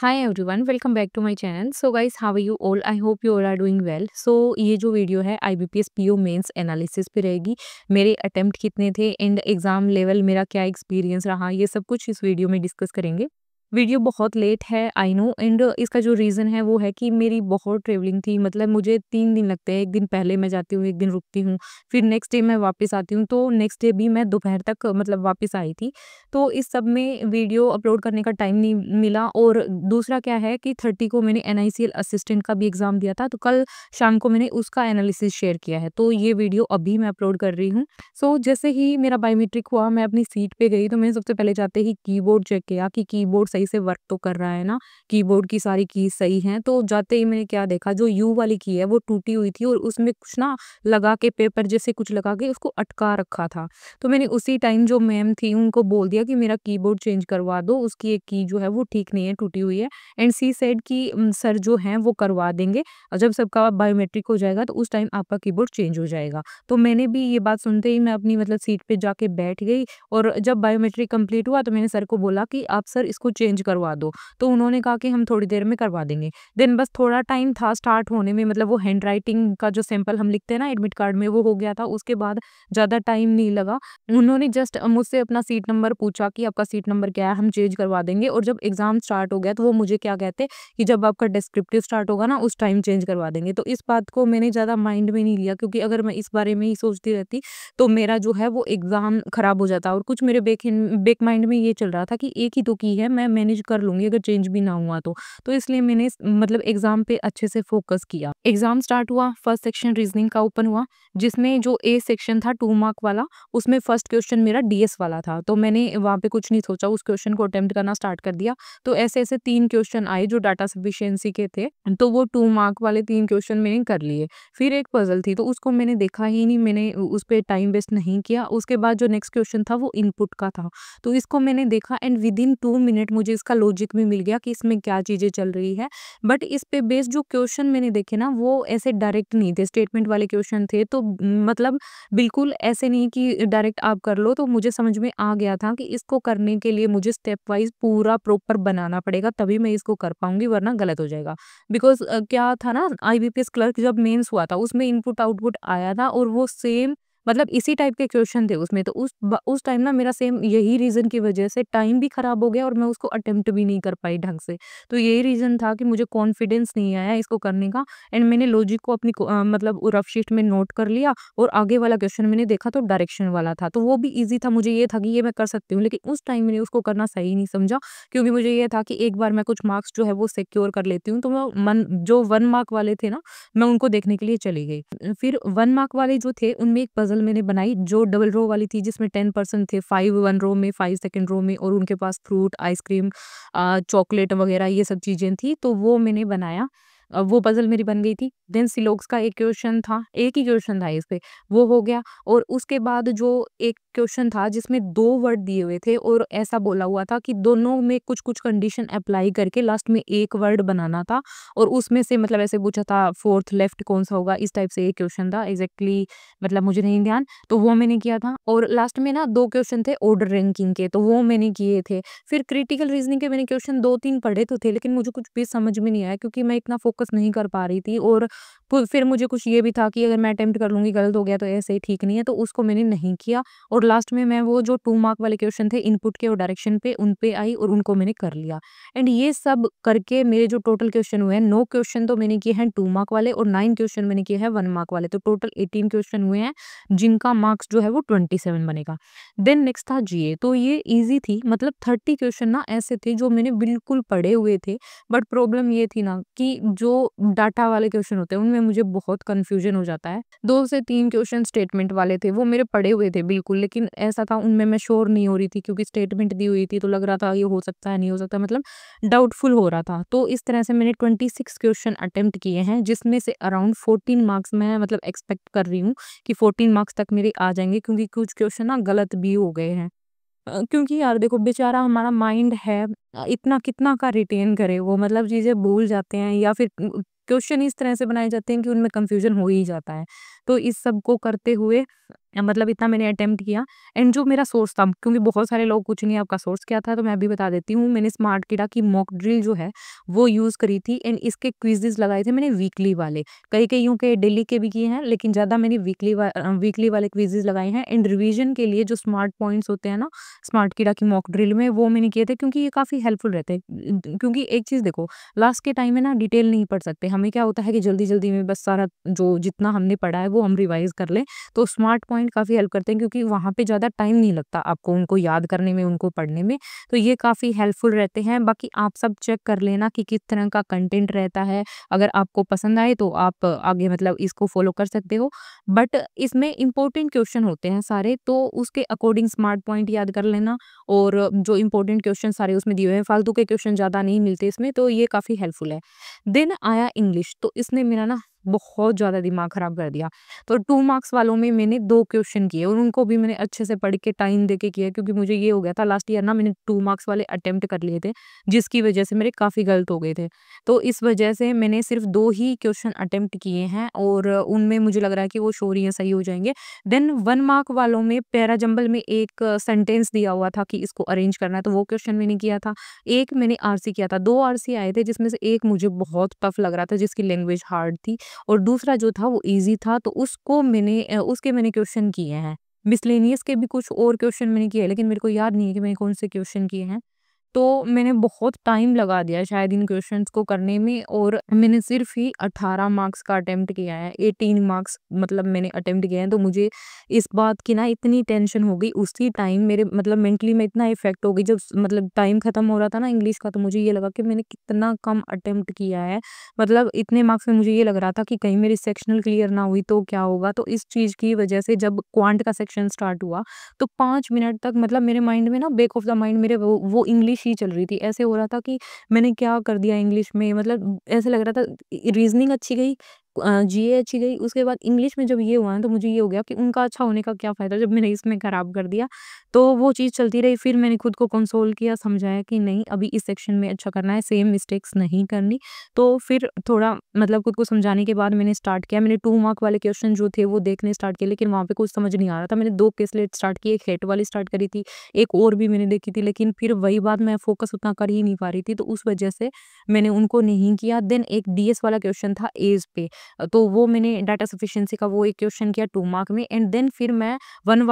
hi everyone welcome back to my channel so guys how are you all I hope you all are doing well so ये जो video है IBPS PO mains analysis पे रहेगी मेरे attempt कितने थे and exam level मेरा क्या एक्सपीरियंस रहा ये सब कुछ इस वीडियो में डिस्कस करेंगे वीडियो बहुत लेट है आई नो एंड इसका जो रीज़न है वो है कि मेरी बहुत ट्रेवलिंग थी मतलब मुझे तीन दिन लगते हैं एक दिन पहले मैं जाती हूँ एक दिन रुकती हूँ फिर नेक्स्ट डे मैं वापस आती हूँ तो नेक्स्ट डे भी मैं दोपहर तक मतलब वापस आई थी तो इस सब में वीडियो अपलोड करने का टाइम नहीं मिला और दूसरा क्या है कि थर्टी को मैंने एन असिस्टेंट का भी एग्ज़ाम दिया था तो कल शाम को मैंने उसका एनालिसिस शेयर किया है तो ये वीडियो अभी मैं अपलोड कर रही हूँ सो जैसे ही मेरा बायोमेट्रिक हुआ मैं अपनी सीट पर गई तो मैंने सबसे पहले जाते ही की चेक किया कि की सही से वर्क तो कर रहा है ना कीबोर्ड की सारी की सही हैं तो जाते ही मैंने क्या देखा जो यू वाली की है वो टूटी हुई थी और उसमें कुछ ना लगा के पेपर जैसे कुछ लगा के उसको अटका रखा था तो मैंने उसी टाइम जो मैम थी उनको बोल दिया कि मेरा की चेंज करवा दो उसकी एक की जो है वो ठीक नहीं है टूटी हुई है एंड सी सेड की सर जो है वो करवा देंगे जब सबका बायोमेट्रिक हो जाएगा तो उस टाइम आपका की चेंज हो जाएगा तो मैंने भी ये बात सुनते ही मैं अपनी मतलब सीट पे जाके बैठ गई और जब बायोमेट्रिक कंप्लीट हुआ तो मैंने सर को बोला कि आप सर इसको चेंज चेंज करवा दो तो उन्होंने कहा कि हम थोड़ी देर में करवा देंगे देन बस थोड़ा टाइम था स्टार्ट होने में मतलब वो हैंड राइटिंग का जो सैंपल हम लिखते हैं ना एडमिट कार्ड में वो हो गया था उसके बाद ज़्यादा टाइम नहीं लगा उन्होंने जस्ट मुझसे अपना सीट नंबर पूछा कि आपका सीट नंबर क्या है हम चेंज करवा देंगे और जब एग्ज़ाम स्टार्ट हो गया तो वो मुझे क्या कहते कि जब आपका डिस्क्रिप्टिव स्टार्ट होगा ना उस टाइम चेंज करवा देंगे तो इस बात को मैंने ज़्यादा माइंड में नहीं लिया क्योंकि अगर मैं इस बारे में ही सोचती रहती तो मेरा जो है वो एग्ज़ाम ख़राब हो जाता और कुछ मेरे बेक बेक माइंड में ये चल रहा था कि एक ही तो की है मैं मैनेज कर लूंगी अगर चेंज भी ना हुआ तो तो इसलिए मैंने मतलब एग्ज़ाम पे अच्छे से फोकस किया एग्ज़ाम स्टार्ट हुआ फर्स्ट सेक्शन रीजनिंग का ओपन हुआ जिसमें जो ए सेक्शन था टू मार्क वाला उसमें फर्स्ट क्वेश्चन मेरा डी वाला था तो मैंने वहाँ पे कुछ नहीं सोचा उस क्वेश्चन को अटेम्प्ट करना स्टार्ट कर दिया तो ऐसे ऐसे तीन क्वेश्चन आए जो डाटा सफिशियंसी के थे तो वो टू मार्क वाले तीन क्वेश्चन मैंने कर लिए फिर एक पजल थी तो उसको मैंने देखा ही नहीं मैंने उस पर टाइम वेस्ट नहीं किया उसके बाद जो नेक्स्ट क्वेश्चन था वो इनपुट का था तो इसको मैंने देखा and within two minute मुझे मुझे इसका लॉजिक भी मिल गया कि इसमें क्या चीज़ें चल रही है बट इस पे बेस्ड जो क्वेश्चन मैंने देखे ना वो ऐसे डायरेक्ट नहीं थे स्टेटमेंट वाले क्वेश्चन थे तो मतलब बिल्कुल ऐसे नहीं कि डायरेक्ट आप कर लो तो मुझे समझ में आ गया था कि इसको करने के लिए मुझे स्टेप वाइज पूरा प्रॉपर बनाना पड़ेगा तभी मैं इसको कर पाऊंगी वरना गलत हो जाएगा बिकॉज क्या था ना आई क्लर्क जब मेन्स हुआ था उसमें इनपुट आउटपुट आया था और वो सेम मतलब इसी टाइप के क्वेश्चन थे उसमें तो उस उस टाइम ना मेरा सेम यही रीज़न की वजह से टाइम भी ख़राब हो गया और मैं उसको अटेम्प्ट भी नहीं कर पाई ढंग से तो यही रीज़न था कि मुझे कॉन्फिडेंस नहीं आया इसको करने का एंड मैंने लॉजिक को अपनी आ, मतलब रफ शीट में नोट कर लिया और आगे वाला क्वेश्चन मैंने देखा तो डायरेक्शन वाला था तो वो भी ईजी था मुझे ये था कि ये मैं कर सकती हूँ लेकिन उस टाइम मैंने उसको करना सही नहीं समझा क्योंकि मुझे ये था कि एक बार मैं कुछ मार्क्स जो है वो सिक्योर कर लेती हूँ तो मैं मन जो वन मार्क वाले थे ना मैं उनको देखने के लिए चली गई फिर वन मार्क वाले जो थे उनमें एक पजल मैंने बनाई जो डबल रो वाली थी जिसमें टेन परसेंट थे फाइव वन रो में फाइव सेकेंड रो में और उनके पास फ्रूट आइसक्रीम चॉकलेट वगैरह ये सब चीज़ें थी तो वो मैंने बनाया वो पजल मेरी बन गई थी देन सिलोक्स का एक क्वेश्चन था एक ही क्वेश्चन था इस पर वो हो गया और उसके बाद जो एक क्वेश्चन था जिसमें दो वर्ड दिए हुए थे और ऐसा बोला हुआ था कि दोनों में कुछ कुछ कंडीशन अप्लाई करके लास्ट में एक वर्ड बनाना था और उसमें से मतलब ऐसे पूछा था फोर्थ लेफ्ट कौन सा होगा इस टाइप से एक क्वेश्चन था एग्जैक्टली exactly, मतलब मुझे नहीं ध्यान तो वो मैंने किया था और लास्ट में ना दो क्वेश्चन थे ऑर्डर रैंकिंग के तो वो मैंने किए थे फिर क्रिटिकल रीजनिंग के मैंने क्वेश्चन दो तीन पढ़े तो थे लेकिन मुझे कुछ भी समझ में नहीं आया क्योंकि मैं इतना फोकस नहीं कर पा रही थी और फिर मुझे कुछ ये भी था कि अगर मैं अटैम्प्ट कर लूँगी गलत हो गया तो ऐसे ही ठीक नहीं है तो उसको मैंने नहीं किया और और लास्ट में मैं वो जो टू मार्क वाले क्वेश्चन थे इनपुट के और डायरेक्शन पे उन पे आई और उनको मैंने कर लिया एंड ये सब करके मेरे जो टोटल क्वेश्चन हुए हैं नौ क्वेश्चन तो मैंने किए हैं टू मार्क वाले और नाइन क्वेश्चन मैंने किए हैं वन मार्क वाले तो टोटल एटीन क्वेश्चन हुए हैं जिनका मार्क्स जो है वो ट्वेंटी बनेगा देन नेक्स्ट था जी तो ये ईजी थी मतलब थर्टी क्वेश्चन ना ऐसे थे जो मैंने बिल्कुल पढ़े हुए थे बट प्रॉब्लम ये थी ना कि जो डाटा वाले क्वेश्चन होते हैं उनमें मुझे बहुत कन्फ्यूजन हो जाता है दो से तीन क्वेश्चन स्टेटमेंट वाले थे वो मेरे पढ़े हुए थे बिल्कुल लेकिन ऐसा था उनमें मैं श्योर नहीं हो रही थी क्योंकि स्टेटमेंट दी हुई थी तो लग रहा था ये हो सकता है नहीं हो सकता मतलब डाउटफुल हो रहा था तो इस तरह से मैंने ट्वेंटी सिक्स क्वेश्चन अटैम्प्ट किए हैं जिसमें से अराउंड फोर्टीन मार्क्स मैं मतलब एक्सपेक्ट कर रही हूँ कि फोर्टीन मार्क्स तक मेरे आ जाएंगे क्योंकि कुछ क्वेश्चन ना गलत भी हो गए हैं क्योंकि यार देखो बेचारा हमारा माइंड है इतना कितना का रिटेन करे वो मतलब चीज़ें भूल जाते हैं या फिर क्वेश्चन इस तरह से बनाए जाते हैं कि उनमें कंफ्यूजन हो ही जाता है तो इस सब को करते हुए मतलब इतना मैंने अटैम्प्ट किया एंड जो मेरा सोर्स था क्योंकि बहुत सारे लोग कुछ नहीं आपका सोर्स क्या था तो मैं अभी बता देती हूँ मैंने स्मार्ट किडा की मॉक ड्रिल जो है वो यूज़ करी थी एंड इसके क्विजेज लगाए थे मैंने वीकली वाले कई कई यूँ के डेली के भी किए हैं लेकिन ज़्यादा मैंने वीकली वा, वीकली वाले क्विजेज लगाए हैं एंड रिविजन के लिए जो स्मार्ट पॉइंट्स होते हैं ना स्मार्ट किडा की मॉक ड्रिल में वो मैंने किए थे क्योंकि ये काफ़ी हेल्पफुल रहते हैं क्योंकि एक चीज़ देखो लास्ट के टाइम में ना डिटेल नहीं पढ़ सकते हमें क्या होता है कि जल्दी जल्दी में बस सारा जो जितना हमने पढ़ा है वो हम रिवाइज कर लें तो स्मार्ट पॉइंट पॉइंट काफ़ी हेल्प करते हैं क्योंकि वहाँ पे ज़्यादा टाइम नहीं लगता आपको उनको याद करने में उनको पढ़ने में तो ये काफ़ी हेल्पफुल रहते हैं बाकी आप सब चेक कर लेना कि किस तरह का कंटेंट रहता है अगर आपको पसंद आए तो आप आगे मतलब इसको फॉलो कर सकते हो बट इसमें इंपॉर्टेंट क्वेश्चन होते हैं सारे तो उसके अकॉर्डिंग स्मार्ट पॉइंट याद कर लेना और जो इंपॉर्टेंट क्वेश्चन सारे उसमें दिए हुए हैं फालतू के क्वेश्चन ज़्यादा नहीं मिलते इसमें तो ये काफ़ी हेल्पफुल है देन आया इंग्लिश तो इसने मेरा ना बहुत ज़्यादा दिमाग ख़राब कर दिया तो टू मार्क्स वालों में मैंने दो क्वेश्चन किए और उनको भी मैंने अच्छे से पढ़ के टाइम दे के किया क्योंकि मुझे ये हो गया था लास्ट ईयर ना मैंने टू मार्क्स वाले अटेम्प्ट कर लिए थे जिसकी वजह से मेरे काफ़ी गलत हो गए थे तो इस वजह से मैंने सिर्फ दो ही क्वेश्चन अटेम्प्ट किए हैं और उनमें मुझे लग रहा है कि वो शोरियाँ सही हो जाएंगे देन वन मार्क वालों में पैराजंबल में एक सेंटेंस दिया हुआ था कि इसको अरेंज करना है तो वो क्वेश्चन मैंने किया था एक मैंने आर किया था दो आर आए थे जिसमें से एक मुझे बहुत टफ लग रहा था जिसकी लैंग्वेज हार्ड थी और दूसरा जो था वो ईजी था तो उसको मैंने उसके मैंने क्वेश्चन किए हैं मिसलेनियस के भी कुछ और क्वेश्चन मैंने किए लेकिन मेरे को याद नहीं है कि मैंने कौन से क्वेश्चन किए हैं तो मैंने बहुत टाइम लगा दिया शायद इन क्वेश्चंस को करने में और मैंने सिर्फ ही 18 मार्क्स का अटेम्प्ट किया है 18 मार्क्स मतलब मैंने अटेम्प्ट किया है तो मुझे इस बात की ना इतनी टेंशन हो गई उसी टाइम मेरे मतलब मेंटली में इतना इफेक्ट हो गई जब मतलब टाइम ख़त्म हो रहा था ना इंग्लिश का तो मुझे ये लगा कि मैंने कितना कम अटेम्प्ट किया है मतलब इतने मार्क्स में मुझे ये लग रहा था कि कहीं मेरी सेक्शनल क्लियर ना हुई तो क्या होगा तो इस चीज़ की वजह से जब क्वांट का सेक्शन स्टार्ट हुआ तो पाँच मिनट तक मतलब मेरे माइंड में ना बेक ऑफ द माइंड मेरे वो इंग्लिश इंग्लिश ही चल रही थी ऐसे हो रहा था कि मैंने क्या कर दिया इंग्लिश में मतलब ऐसे लग रहा था रीजनिंग अच्छी गई ए अच्छी गई उसके बाद इंग्लिश में जब ये हुआ ना तो मुझे ये हो गया कि उनका अच्छा होने का क्या फ़ायदा जब मैंने इसमें ख़राब कर दिया तो वो चीज़ चलती रही फिर मैंने खुद को कंसोल किया समझाया कि नहीं अभी इस सेक्शन में अच्छा करना है सेम मिस्टेक्स नहीं करनी तो फिर थोड़ा मतलब खुद को समझाने के बाद मैंने स्टार्ट किया मैंने टू मार्क वाले क्वेश्चन जो थे वो देखने स्टार्ट किए लेकिन वहाँ पर कुछ समझ नहीं आ रहा था मैंने दो केसलेट स्टार्ट किए एक हेट वाली स्टार्ट करी थी एक और भी मैंने देखी थी लेकिन फिर वही बात मैं फोकस उतना कर ही नहीं पा रही थी तो उस वजह से मैंने उनको नहीं किया देन एक डी वाला क्वेश्चन था एज पे तो वो मैंने डाटा सफिशेंसी का वो एक क्वेश्चन किया टू मार्क में एंड देन फिर मैं वन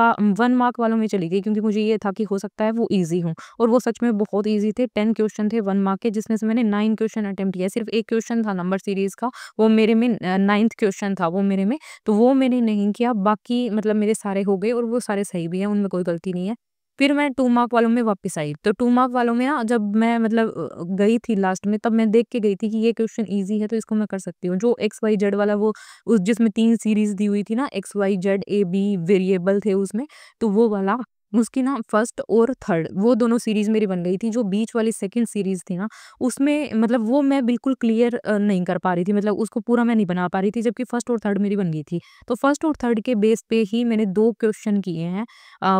वन मार्क वालों में चली गई क्योंकि मुझे ये था कि हो सकता है वो ईजी हूँ और वो सच में बहुत ईजी थे टेन क्वेश्चन थे वन मार्क के जिसमें से मैंने नाइन क्वेश्चन अटैम्प्ट किया सिर्फ एक क्वेश्चन था नंबर सीरीज का वो मेरे में नाइन्थ क्वेश्चन था वो मेरे में तो वो मैंने नहीं किया बाकी मतलब मेरे सारे हो गए और वो सारे सही भी हैं उनमें कोई गलती नहीं है फिर मैं टू मार्क वालों में वापस आई तो टू मार्क वालों में ना जब मैं मतलब गई थी लास्ट में तब मैं देख के गई थी कि ये क्वेश्चन ईजी है तो इसको मैं कर सकती हूँ जो एक्स वाई जेड वाला वो उस जिसमें तीन सीरीज दी हुई थी ना X Y Z A B variable थे उसमें तो वो वाला उसकी ना फर्स्ट और थर्ड वो दोनों सीरीज़ मेरी बन गई थी जो बीच वाली सेकंड सीरीज़ थी ना उसमें मतलब वो मैं बिल्कुल क्लियर नहीं कर पा रही थी मतलब उसको पूरा मैं नहीं बना पा रही थी जबकि फ़र्स्ट और थर्ड मेरी बन गई थी तो फर्स्ट और थर्ड के बेस पे ही मैंने दो क्वेश्चन किए हैं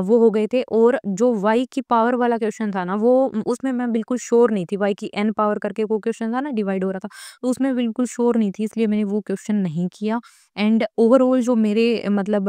वो हो गए थे और जो वाई की पावर वाला क्वेश्चन था ना वो उसमें मैं बिल्कुल श्योर नहीं थी वाई की एन पावर करके वो क्वेश्चन था ना डिवाइड हो रहा था तो उसमें बिल्कुल श्योर नहीं थी इसलिए मैंने वो क्वेश्चन नहीं किया एंड ओवरऑल जो मेरे मतलब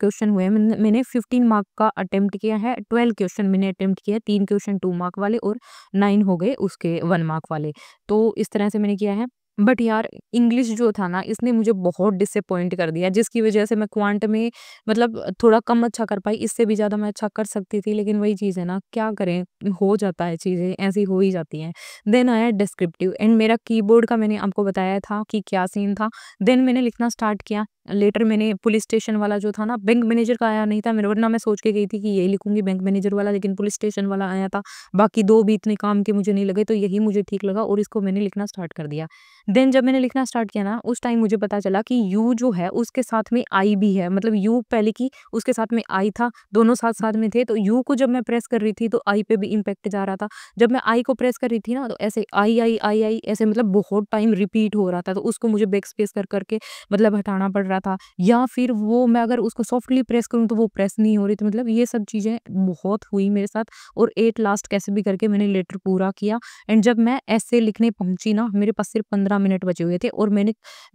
क्वेश्चन हुए मैंने, मैंने फिफ्टीन मार्क का अटेम्प्ट किया है ट्वेल्व क्वेश्चन मैंने अटेम्प्ट किया तीन क्वेश्चन टू मार्क वाले और नाइन हो गए उसके वन मार्क वाले तो इस तरह से मैंने किया है बट यार इंग्लिश जो था ना इसने मुझे बहुत डिसअपॉइंट कर दिया जिसकी वजह से मैं क्वांट में मतलब थोड़ा कम अच्छा कर पाई इससे भी ज़्यादा मैं अच्छा कर सकती थी लेकिन वही चीज़ है ना क्या करें हो जाता है चीज़ें ऐसी हो ही जाती हैं देन आया डिस्क्रिप्टिव एंड मेरा कीबोर्ड का मैंने आपको बताया था कि क्या सीन था देन मैंने लिखना स्टार्ट किया लेटर मैंने पुलिस स्टेशन वाला जो था ना बैंक मैनेजर का आया नहीं था मेरे वरना मैं सोच के गई थी कि यही लिखूंगी बैंक मैनेजर वाला लेकिन पुलिस स्टेशन वाला आया था बाकी दो भी इतने काम के मुझे नहीं लगे तो यही मुझे ठीक लगा और इसको मैंने लिखना स्टार्ट कर दिया देन जब मैंने लिखना स्टार्ट किया ना उस टाइम मुझे पता चला कि यू जो है उसके साथ में आई भी है मतलब यू पहले की उसके साथ में आई था दोनों साथ साथ में थे तो यू को जब मैं प्रेस कर रही थी तो आई पे भी इम्पेक्ट जा रहा था जब मैं आई को प्रेस कर रही थी ना तो ऐसे आई आई आई आई ऐसे मतलब बहुत टाइम रिपीट हो रहा था तो उसको मुझे बैक स्पेस कर करके मतलब हटाना पड़ रहा था या फिर वो मैं अगर उसको सॉफ्टली प्रेस करूँ तो वो प्रेस नहीं हो रही थी मतलब ये सब चीज़ें बहुत हुई मेरे साथ और एट लास्ट कैसे भी करके मैंने लेटर पूरा किया एंड जब मैं ऐसे लिखने पहुंची ना मेरे पास सिर्फ पंद्रह मिनट बचे हुए थे और मैंने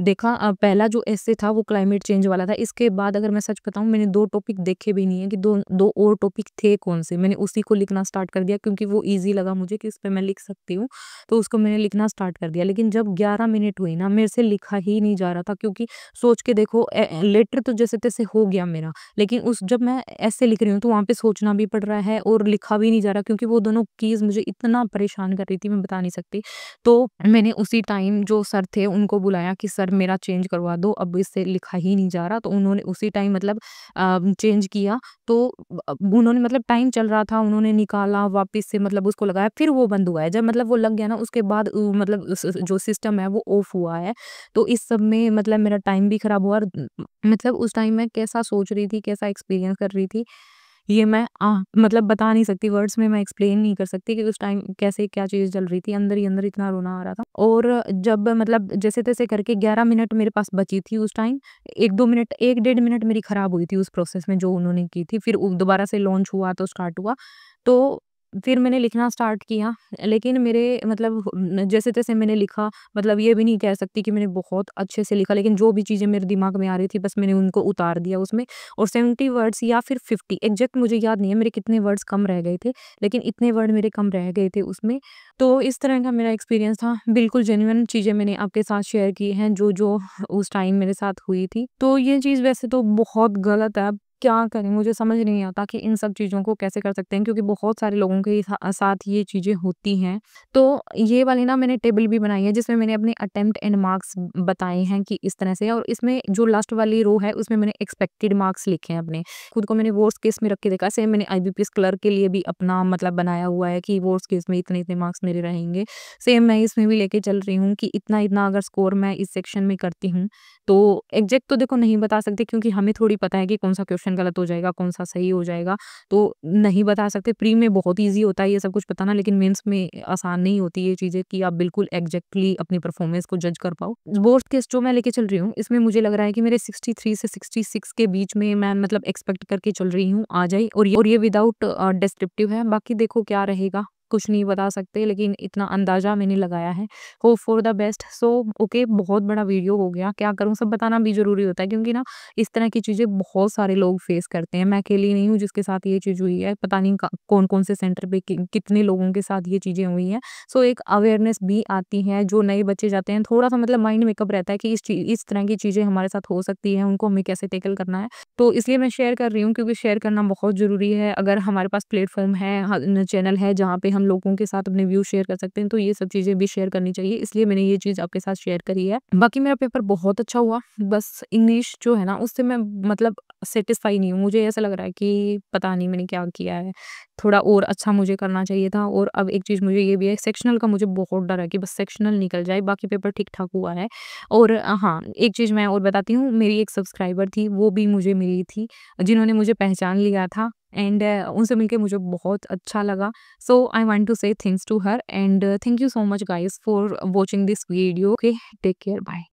देखा पहला जो ऐसे था वो क्लाइमेट चेंज वाला था इसके बाद अगर मैं सच बताऊँ मैंने दो टॉपिक देखे भी नहीं है कि दो दो और टॉपिक थे कौन से मैंने उसी को लिखना स्टार्ट कर दिया क्योंकि वो ईजी लगा मुझे कि उस पर मैं लिख सकती हूँ तो उसको मैंने लिखना स्टार्ट कर दिया लेकिन जब ग्यारह मिनट हुई ना मेरे से लिखा ही नहीं जा रहा था क्योंकि सोच के देख देखो लेटर तो जैसे तैसे हो गया मेरा लेकिन उस जब मैं ऐसे लिख रही हूँ तो वहाँ पे सोचना भी पड़ रहा है और लिखा भी नहीं जा रहा क्योंकि वो दोनों कीज मुझे इतना परेशान कर रही थी मैं बता नहीं सकती तो मैंने उसी टाइम जो सर थे उनको बुलाया कि सर मेरा चेंज करवा दो अब इससे लिखा ही नहीं जा रहा तो उन्होंने उसी टाइम मतलब चेंज किया तो उन्होंने मतलब टाइम चल रहा था उन्होंने निकाला वापस से मतलब उसको लगाया फिर वो बंद हुआ है जब मतलब वो लग गया ना उसके बाद मतलब जो सिस्टम है वो ऑफ हुआ है तो इस सब में मतलब मेरा टाइम भी खराब हुआ और मतलब उस टाइम मैं कैसा सोच रही थी कैसा एक्सपीरियंस कर रही थी ये मैं आ, मतलब बता नहीं सकती वर्ड्स में मैं एक्सप्लेन नहीं कर सकती कि उस टाइम कैसे क्या चीज़ चल रही थी अंदर ही अंदर इतना रोना आ रहा था और जब मतलब जैसे तैसे करके ग्यारह मिनट मेरे पास बची थी उस टाइम एक दो मिनट एक डेढ़ मिनट मेरी ख़राब हुई थी उस प्रोसेस में जो उन्होंने की थी फिर दोबारा से लॉन्च हुआ तो स्टार्ट हुआ तो फिर मैंने लिखना स्टार्ट किया लेकिन मेरे मतलब जैसे तैसे मैंने लिखा मतलब ये भी नहीं कह सकती कि मैंने बहुत अच्छे से लिखा लेकिन जो भी चीज़ें मेरे दिमाग में आ रही थी बस मैंने उनको उतार दिया उसमें और सेवेंटी वर्ड्स या फिर फिफ्टी एग्जैक्ट मुझे याद नहीं है मेरे कितने वर्ड्स कम रह गए थे लेकिन इतने वर्ड मेरे कम रह गए थे उसमें तो इस तरह का मेरा एक्सपीरियंस था बिल्कुल जेन्यून चीज़ें मैंने आपके साथ शेयर की हैं जो जो उस टाइम मेरे साथ हुई थी तो ये चीज़ वैसे तो बहुत गलत है क्या करें मुझे समझ नहीं आता कि इन सब चीज़ों को कैसे कर सकते हैं क्योंकि बहुत सारे लोगों के साथ ये चीज़ें होती हैं तो ये वाली ना मैंने टेबल भी बनाई है जिसमें मैंने अपने अटेम्प्ट एंड मार्क्स बताए हैं कि इस तरह से और इसमें जो लास्ट वाली रो है उसमें मैंने एक्सपेक्टेड मार्क्स लिखे हैं अपने खुद को मैंने वोर्स केस में रख के देखा सेम मैंने आई क्लर्क के लिए भी अपना मतलब बनाया हुआ है कि वोर्स केस में इतने इतने मार्क्स मेरे रहेंगे सेम मैं इसमें भी लेके चल रही हूँ कि इतना इतना अगर स्कोर मैं इस सेक्शन में करती हूँ तो एग्जैक्ट तो देखो नहीं बता सकते क्योंकि हमें थोड़ी पता है कि कौन सा क्वेश्चन ऑप्शन गलत हो जाएगा कौन सा सही हो जाएगा तो नहीं बता सकते प्री में बहुत ईजी होता है ये सब कुछ बताना लेकिन मेन्स में आसान नहीं होती ये चीज़ें कि आप बिल्कुल एग्जैक्टली अपनी परफॉर्मेंस को जज कर पाओ बोर्ड केस जो मैं लेके चल रही हूँ इसमें मुझे लग रहा है कि मेरे सिक्सटी थ्री से सिक्सटी सिक्स के बीच में मैं मतलब एक्सपेक्ट करके चल रही हूँ आ जाए और ये और ये विदाउट डिस्क्रिप्टिव है बाकी देखो क्या रहेगा कुछ नहीं बता सकते लेकिन इतना अंदाज़ा मैंने लगाया है hope for the best so okay बहुत बड़ा वीडियो हो गया क्या करूँ सब बताना भी ज़रूरी होता है क्योंकि ना इस तरह की चीज़ें बहुत सारे लोग फेस करते हैं मैं अकेली नहीं हूँ जिसके साथ ये चीज़ हुई है पता नहीं कौन कौन से सेंटर पर कि, कितने लोगों के साथ ये चीज़ें हुई हैं सो एक अवेयरनेस भी आती है जो नए बच्चे जाते हैं थोड़ा सा मतलब माइंड मेकअप रहता है कि इस इस तरह की चीज़ें हमारे साथ हो सकती है उनको हमें कैसे टेकल करना है तो इसलिए मैं शेयर कर रही हूँ क्योंकि शेयर करना बहुत ज़रूरी है अगर हमारे पास प्लेटफॉर्म है चैनल है जहाँ पे हम लोगों के साथ अपने व्यू शेयर कर सकते हैं तो ये सब चीज़ें भी शेयर करनी चाहिए इसलिए मैंने ये चीज़ आपके साथ शेयर करी है बाकी मेरा पेपर बहुत अच्छा हुआ बस इंग्लिश जो है ना उससे मैं मतलब सेटिस्फाई नहीं हूँ मुझे ऐसा लग रहा है कि पता नहीं मैंने क्या किया है थोड़ा और अच्छा मुझे करना चाहिए था और अब एक चीज़ मुझे ये भी है सेक्शनल का मुझे बहुत डर है कि बस सेक्शनल निकल जाए बाकी पेपर ठीक ठाक हुआ है और हाँ एक चीज़ मैं और बताती हूँ मेरी एक सब्सक्राइबर थी वो भी मुझे मिली थी जिन्होंने मुझे पहचान लिया था एंड उनसे मिलके मुझे बहुत अच्छा लगा so I want to say thanks to her and thank you so much guys for watching this video okay take care bye